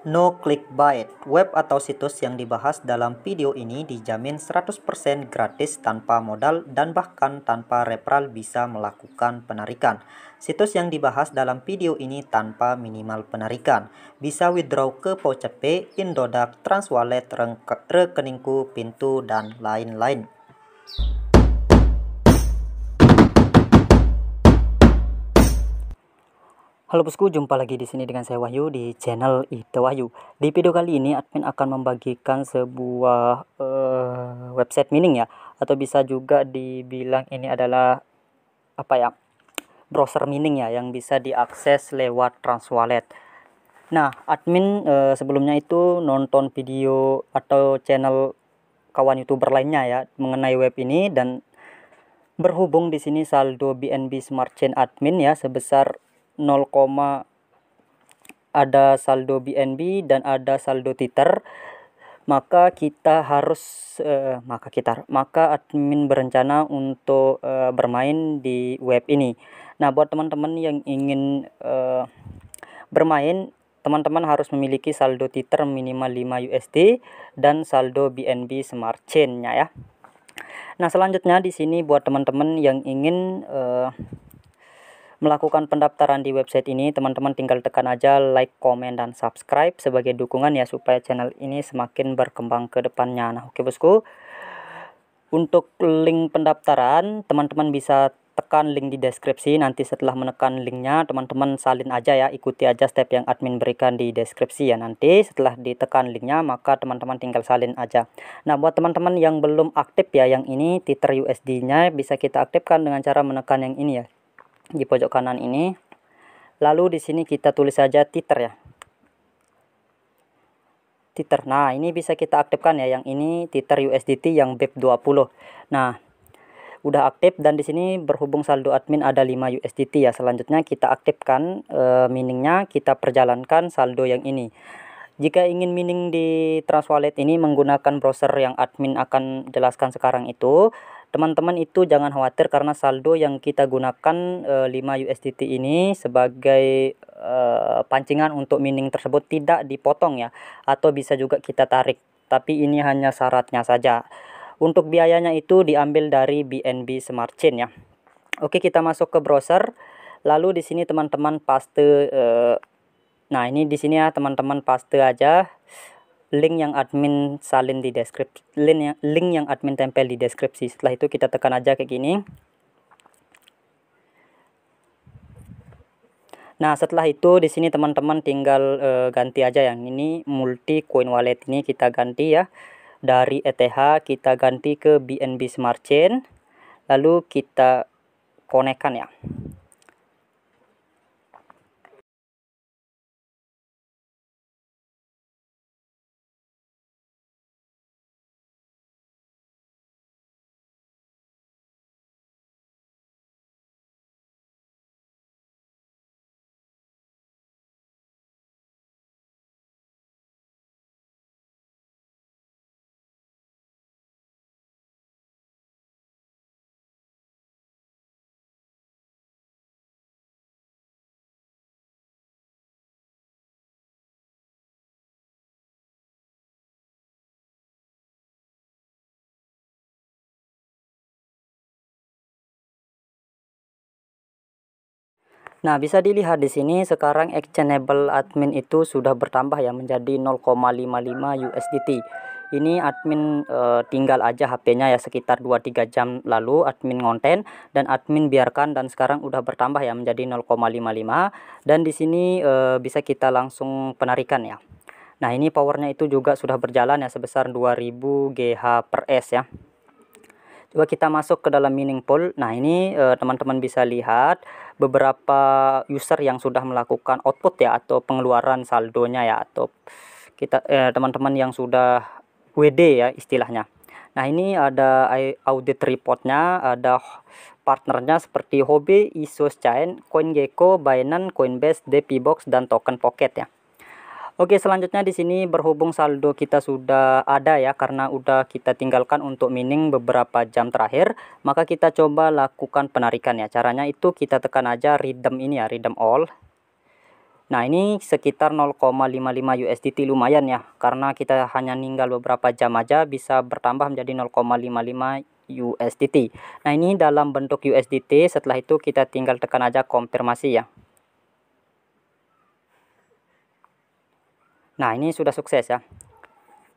No clickbait, web atau situs yang dibahas dalam video ini dijamin 100% gratis tanpa modal dan bahkan tanpa referral bisa melakukan penarikan. Situs yang dibahas dalam video ini tanpa minimal penarikan. Bisa withdraw ke Pocepay, Indodax, Transwallet, Rekeningku, Pintu, dan lain-lain. Halo bosku, jumpa lagi di sini dengan saya Wahyu di channel Ite Wahyu. Di video kali ini admin akan membagikan sebuah uh, website mining ya atau bisa juga dibilang ini adalah apa ya? browser mining ya yang bisa diakses lewat Transwallet. Nah, admin uh, sebelumnya itu nonton video atau channel kawan YouTuber lainnya ya mengenai web ini dan berhubung di sini saldo BNB Smart Chain admin ya sebesar 0, ada saldo BNB dan ada saldo Tether maka kita harus uh, maka kita maka admin berencana untuk uh, bermain di web ini. Nah, buat teman-teman yang ingin uh, bermain, teman-teman harus memiliki saldo Tether minimal 5 USD dan saldo BNB Smart Chain-nya ya. Nah, selanjutnya di sini buat teman-teman yang ingin uh, melakukan pendaftaran di website ini, teman-teman tinggal tekan aja like, komen, dan subscribe sebagai dukungan ya supaya channel ini semakin berkembang ke depannya. Nah, oke bosku. Untuk link pendaftaran, teman-teman bisa tekan link di deskripsi. Nanti setelah menekan linknya, teman-teman salin aja ya, ikuti aja step yang admin berikan di deskripsi ya nanti. Setelah ditekan linknya, maka teman-teman tinggal salin aja. Nah, buat teman-teman yang belum aktif ya, yang ini Tether USD-nya bisa kita aktifkan dengan cara menekan yang ini ya di pojok kanan ini. Lalu di sini kita tulis saja titer ya. Titer. Nah, ini bisa kita aktifkan ya. Yang ini titer USDT yang BEP20. Nah, udah aktif dan di sini berhubung saldo admin ada 5 USDT ya. Selanjutnya kita aktifkan e, miningnya, kita perjalankan saldo yang ini. Jika ingin mining di wallet ini menggunakan browser yang admin akan jelaskan sekarang itu, teman-teman itu jangan khawatir karena saldo yang kita gunakan e, eh, 5 USDT ini sebagai e, pancingan untuk mining tersebut tidak dipotong ya atau bisa juga kita tarik tapi ini hanya syaratnya saja untuk biayanya itu diambil dari BNB Smart Chain ya Oke kita masuk ke browser lalu di sini teman-teman paste e, nah ini di sini ya teman-teman paste aja link yang admin salin di deskripsi link yang, link yang admin tempel di deskripsi setelah itu kita tekan aja kayak gini Nah, setelah itu di sini teman-teman tinggal uh, ganti aja yang ini multi coin wallet ini kita ganti ya. Dari ETH kita ganti ke BNB Smart Chain. Lalu kita konekkan ya. Nah, bisa dilihat di sini sekarang exchangeable admin itu sudah bertambah ya menjadi 0,55 USDT. Ini admin e, tinggal aja HP-nya ya sekitar 2-3 jam lalu admin ngonten dan admin biarkan dan sekarang udah bertambah ya menjadi 0,55 dan di sini e, bisa kita langsung penarikan ya. Nah, ini powernya itu juga sudah berjalan ya sebesar 2000 GH per S ya coba kita masuk ke dalam mining pool nah ini eh, teman-teman bisa lihat beberapa user yang sudah melakukan output ya atau pengeluaran saldonya ya atau kita eh, teman-teman eh, yang sudah WD ya istilahnya. Nah ini ada audit reportnya, ada partnernya seperti Hobi, Isos Chain, CoinGecko, Binance, Coinbase, Box, dan Token Pocket ya. Oke, selanjutnya di sini berhubung saldo kita sudah ada ya karena udah kita tinggalkan untuk mining beberapa jam terakhir, maka kita coba lakukan penarikan ya. Caranya itu kita tekan aja redeem ini ya, redeem all. Nah, ini sekitar 0,55 USDT lumayan ya karena kita hanya ninggal beberapa jam aja bisa bertambah menjadi 0,55 USDT. Nah, ini dalam bentuk USDT, setelah itu kita tinggal tekan aja konfirmasi ya. nah ini sudah sukses ya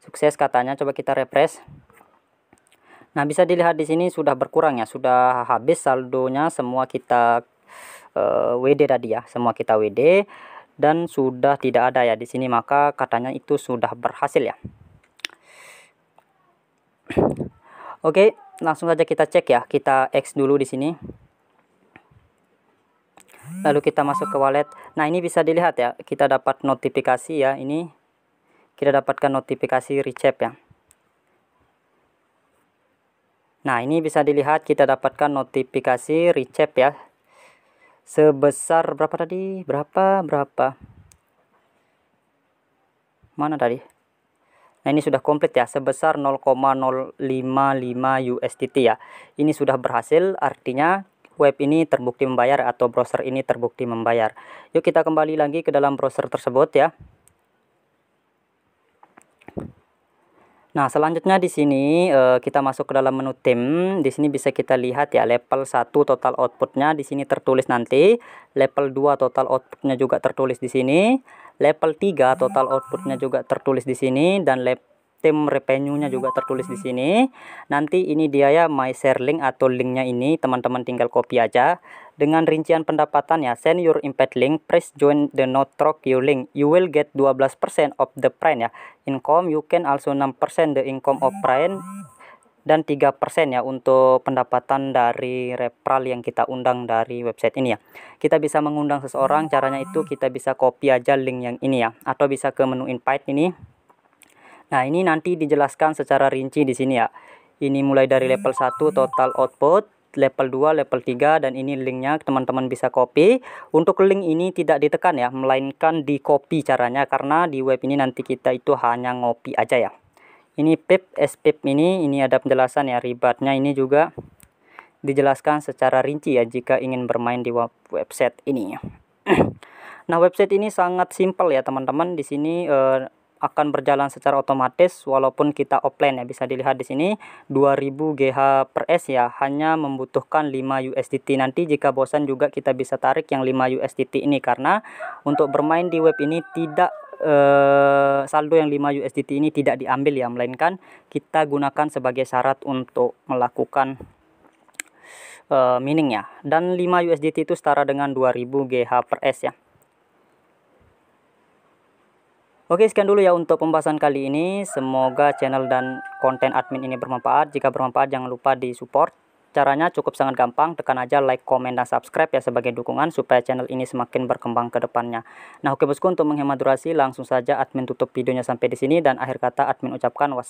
sukses katanya coba kita refresh nah bisa dilihat di sini sudah berkurang ya sudah habis saldonya semua kita uh, eh, WD tadi ya semua kita WD dan sudah tidak ada ya di sini maka katanya itu sudah berhasil ya Oke, langsung saja kita cek ya. Kita X dulu di sini lalu kita masuk ke wallet nah ini bisa dilihat ya kita dapat notifikasi ya ini kita dapatkan notifikasi recap ya nah ini bisa dilihat kita dapatkan notifikasi recap ya sebesar berapa tadi berapa berapa mana tadi Nah ini sudah komplit ya sebesar 0,055 USDT ya. Ini sudah berhasil artinya web ini terbukti membayar atau browser ini terbukti membayar. Yuk kita kembali lagi ke dalam browser tersebut ya. Nah, selanjutnya di sini uh, kita masuk ke dalam menu tim. Di sini bisa kita lihat ya level 1 total outputnya di sini tertulis nanti, level 2 total outputnya juga tertulis di sini, level 3 total outputnya juga tertulis di sini dan level tim revenue-nya juga tertulis di sini. Nanti ini dia ya my share link atau linknya ini teman-teman tinggal copy aja. Dengan rincian pendapatannya, send your impact link, press join the not you your link. You will get 12% of the print ya. Income you can also 6% the income of print dan 3% ya untuk pendapatan dari referral yang kita undang dari website ini ya. Kita bisa mengundang seseorang, caranya itu kita bisa copy aja link yang ini ya atau bisa ke menu invite ini Nah, ini nanti dijelaskan secara rinci di sini ya. Ini mulai dari level 1 total output, level 2, level 3 dan ini linknya teman-teman bisa copy. Untuk link ini tidak ditekan ya, melainkan di copy caranya karena di web ini nanti kita itu hanya ngopi aja ya. Ini pip SPIP ini ini ada penjelasan ya ribatnya ini juga dijelaskan secara rinci ya jika ingin bermain di website ini. nah, website ini sangat simpel ya teman-teman. Di sini eh, akan berjalan secara otomatis walaupun kita offline ya bisa dilihat di sini 2000 GH per S ya hanya membutuhkan 5 USDT nanti jika bosan juga kita bisa tarik yang 5 USDT ini karena untuk bermain di web ini tidak eh, saldo yang 5 USDT ini tidak diambil ya melainkan kita gunakan sebagai syarat untuk melakukan eh, mining ya dan 5 USDT itu setara dengan 2000 GH per S ya Oke sekian dulu ya untuk pembahasan kali ini semoga channel dan konten admin ini bermanfaat jika bermanfaat jangan lupa di support caranya cukup sangat gampang tekan aja like komen dan subscribe ya sebagai dukungan supaya channel ini semakin berkembang ke depannya nah oke bosku untuk menghemat durasi langsung saja admin tutup videonya sampai di sini dan akhir kata admin ucapkan was